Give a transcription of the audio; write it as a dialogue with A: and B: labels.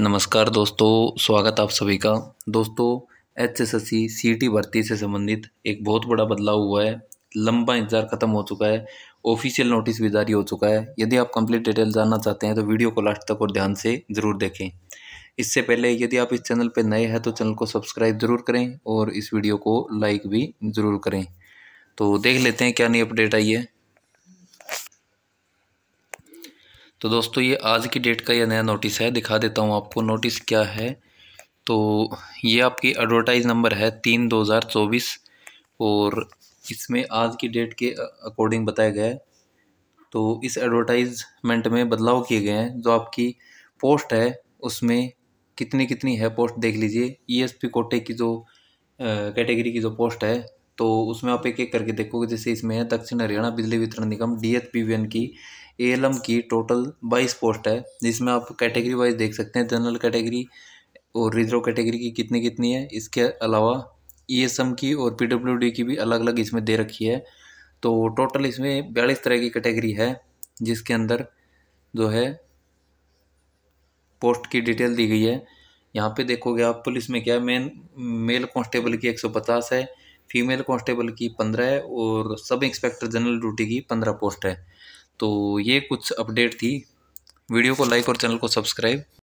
A: नमस्कार दोस्तों स्वागत आप सभी का दोस्तों H S S C C T भर्ती से संबंधित एक बहुत बड़ा बदलाव हुआ है लंबा इंतजार खत्म हो चुका है ऑफिशियल नोटिस भी जारी हो चुका है यदि आप कंप्लीट डिटेल जानना चाहते हैं तो वीडियो को लास्ट तक और ध्यान से ज़रूर देखें इससे पहले यदि आप इस चैनल पर नए हैं तो चैनल को सब्सक्राइब ज़रूर करें और इस वीडियो को लाइक भी ज़रूर करें तो देख लेते हैं क्या नई अपडेट आई है तो दोस्तों ये आज की डेट का ये नया नोटिस है दिखा देता हूँ आपको नोटिस क्या है तो ये आपकी एडवर्टाइज नंबर है तीन दो हज़ार चौबीस और इसमें आज की डेट के अकॉर्डिंग बताया गया है तो इस एडवर्टाइजमेंट में बदलाव किए गए हैं जो आपकी पोस्ट है उसमें कितनी कितनी है पोस्ट देख लीजिए ईएसपी e कोटे की जो कैटेगरी की जो पोस्ट है तो उसमें आप एक एक करके देखोगे जैसे इसमें है दक्षिण हरियाणा बिजली वितरण निगम D H B V N ALM की टोटल बाईस पोस्ट है जिसमें आप कैटेगरी वाइज देख सकते हैं जनरल कैटेगरी और रिजर्व कैटेगरी की कितनी कितनी है इसके अलावा ई e की और पी की भी अलग अलग इसमें दे रखी है तो टोटल इसमें बयालीस तरह की कैटेगरी है जिसके अंदर जो है पोस्ट की डिटेल दी गई है यहाँ पे देखोगे आप पुलिस में क्या मेन मेल कांस्टेबल की एक सौ पचास है फीमेल कांस्टेबल की पंद्रह है और सब इंस्पेक्टर जनरल ड्यूटी की पंद्रह पोस्ट है तो ये कुछ अपडेट थी वीडियो को लाइक और चैनल को सब्सक्राइब